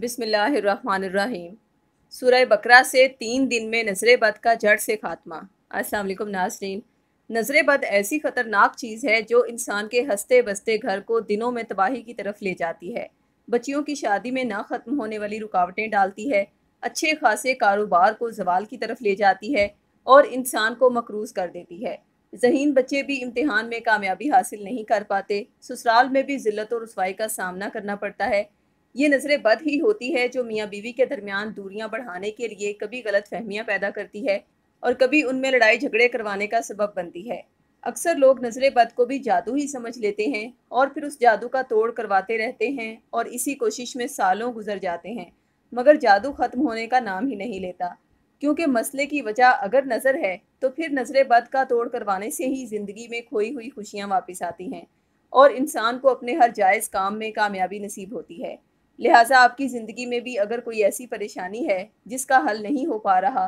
बिसमीम सूरह बकरा से तीन दिन में नज़र बद का जड़ से खात्मा अस्सलाम वालेकुम नासरीन नज़र बद ऐसी ख़तरनाक चीज़ है जो इंसान के हंसते बसते घर को दिनों में तबाही की तरफ ले जाती है बच्चियों की शादी में ना ख़त्म होने वाली रुकावटें डालती है अच्छे खासे कारोबार को जवाल की तरफ ले जाती है और इंसान को मकरूज कर देती है जहीन बच्चे भी इम्तहान में कामयाबी हासिल नहीं कर पाते ससुराल में भी ज़िल्त और रसवाई का सामना करना पड़ता है ये नज़रें बद ही होती है जो मियाँ बीवी के दरमियान दूरियाँ बढ़ाने के लिए कभी गलत फहमियाँ पैदा करती है और कभी उनमें लड़ाई झगड़े करवाने का सबब बनती है अक्सर लोग नज़रें बद को भी जादू ही समझ लेते हैं और फिर उस जादू का तोड़ करवाते रहते हैं और इसी कोशिश में सालों गुजर जाते हैं मगर जादू ख़त्म होने का नाम ही नहीं लेता क्योंकि मसले की वजह अगर नज़र है तो फिर नज़र बद का तोड़ करवाने से ही ज़िंदगी में खोई हुई खुशियाँ वापस आती हैं और इंसान को अपने हर जायज़ काम में कामयाबी नसीब होती है लिहाजा आपकी ज़िंदगी में भी अगर कोई ऐसी परेशानी है जिसका हल नहीं हो पा रहा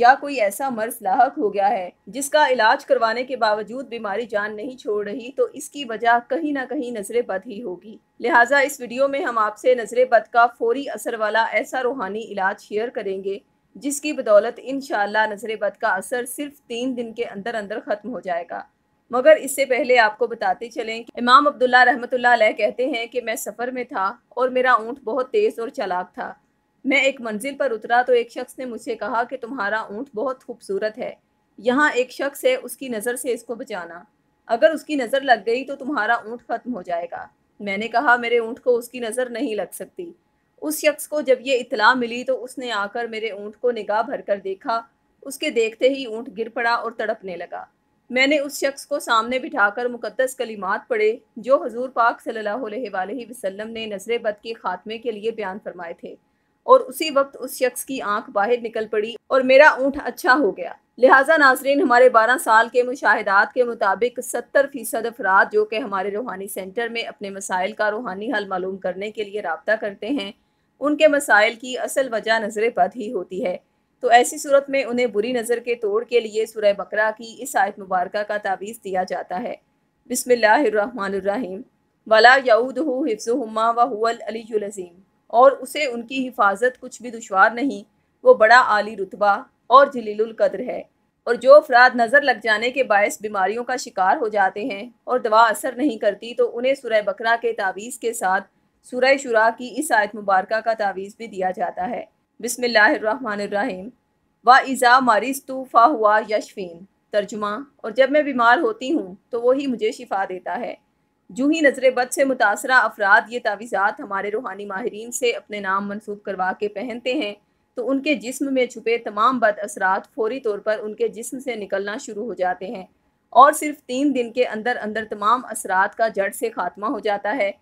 या कोई ऐसा मर्ज लाक हो गया है जिसका इलाज करवाने के बावजूद बीमारी जान नहीं छोड़ रही तो इसकी वजह कहीं ना कहीं नजर बद ही होगी लिहाजा इस वीडियो में हम आपसे नजर बद का फौरी असर वाला ऐसा रूहानी इलाज शेयर करेंगे जिसकी बदौलत इन नजर बद का असर सिर्फ तीन दिन के अंदर अंदर ख़त्म हो जाएगा मगर इससे पहले आपको बताते चलें कि इमाम अब्दुल्ला रहमतुल्ला कहते हैं कि मैं सफ़र में था और मेरा ऊँट बहुत तेज़ और चलाक था मैं एक मंजिल पर उतरा तो एक शख्स ने मुझसे कहा कि तुम्हारा ऊँट बहुत खूबसूरत है यहाँ एक शख्स है उसकी नज़र से इसको बचाना अगर उसकी नज़र लग गई तो तुम्हारा ऊँट ख़त्म हो जाएगा मैंने कहा मेरे ऊँट को उसकी नज़र नहीं लग सकती उस शख्स को जब ये इतला मिली तो उसने आकर मेरे ऊँट को निगाह भर कर देखा उसके देखते ही ऊँट गिर पड़ा और तड़पने लगा मैंने उस शख्स को सामने बिठाकर मुकद्दस कलिमात पढ़े जो हजूर पाक सल्लल्लाहु अलैहि वसल्लम ने नजर बद के खात्मे के लिए बयान फरमाए थे और उसी वक्त उस शख्स की आंख बाहर निकल पड़ी और मेरा ऊँट अच्छा हो गया लिहाजा नाजरीन हमारे बारह साल के मुशाहदात के मुताबिक सत्तर फ़ीसद अफराद जो कि हमारे रूहानी सेंटर में अपने मसाइल का रूहानी हल मालूम करने के लिए रबता करते हैं उनके मसाइल की असल वजह नजर बद ही होती है तो ऐसी सूरत में उन्हें बुरी नज़र के तोड़ के लिए सुरह बकरा की इस आयत मुबारक का तावीज़ दिया जाता है बिसमीम वला याऊद हो हिफ्ज़ुमा वल अलीज़ीम और उसे उनकी हिफाजत कुछ भी दुशवार नहीं वो बड़ा आली रुतबा और जलीलकद्र है और जो अफराद नज़र लग जाने के बायस बीमारियों का शिकार हो जाते हैं और दवा असर नहीं करती तो उन्हें सुरह बकरा के तावीज़ के साथ सुरह शुरा की इस आयत मुबारक का तावीज़ भी दिया जाता है बिसमीम व इज़ा मरीज फ़ा हुआ यशफीन तर्जुमा और जब मैं बीमार होती हूँ तो वही मुझे शिफा देता है जूँ ही नज़र बद से मुतासर अफराद ये तावीज़ात हमारे रूहानी माहरीन से अपने नाम मनसूब करवा के पहनते हैं तो उनके जिस्म में छुपे तमाम बद असरात फौरी तौर पर उनके जिस्म से निकलना शुरू हो जाते हैं और सिर्फ तीन दिन के अंदर अंदर तमाम असरात का जड़ से खात्मा हो जाता है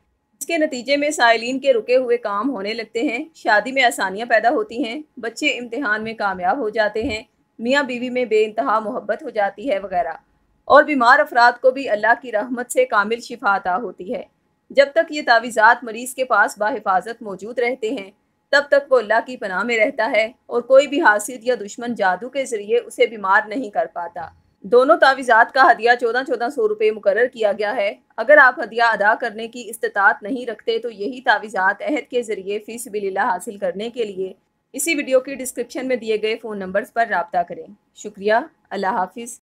इसके नतीजे में साइलिन के रुके हुए काम होने लगते हैं शादी में आसानियाँ पैदा होती हैं बच्चे इम्तहान में कामयाब हो जाते हैं मियाँ बीवी में बे मोहब्बत हो जाती है वगैरह और बीमार अफराद को भी अल्लाह की रहमत से कामिल शिफा अता होती है जब तक ये तावीज़ात मरीज़ के पास बाहिफाजत मौजूद रहते हैं तब तक वो अल्लाह की पनाह में रहता है और कोई भी हासिल या दुश्मन जादू के ज़रिए उसे बीमार नहीं कर पाता दोनों तावीज़ात का हदिया चौदह चौदह सौ रुपये मुकर किया गया है अगर आप हदिया अदा करने की इस्तात नहीं रखते तो यही तावीज़ात अहद के ज़रिए फ़ीस बिल्ला हासिल करने के लिए इसी वीडियो के डिस्क्रिप्शन में दिए गए फ़ोन नंबर्स पर रबता करें शुक्रिया अल्लाह हाफिज़